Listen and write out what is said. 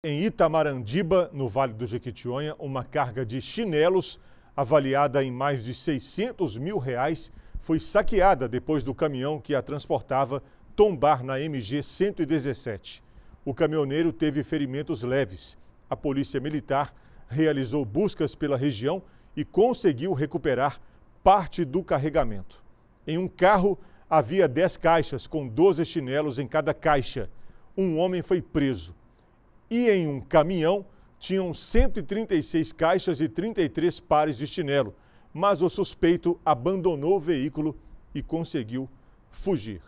Em Itamarandiba, no Vale do Jequitinhonha, uma carga de chinelos avaliada em mais de 600 mil reais foi saqueada depois do caminhão que a transportava tombar na MG 117. O caminhoneiro teve ferimentos leves. A polícia militar realizou buscas pela região e conseguiu recuperar parte do carregamento. Em um carro havia 10 caixas com 12 chinelos em cada caixa. Um homem foi preso e em um caminhão tinham 136 caixas e 33 pares de chinelo, mas o suspeito abandonou o veículo e conseguiu fugir.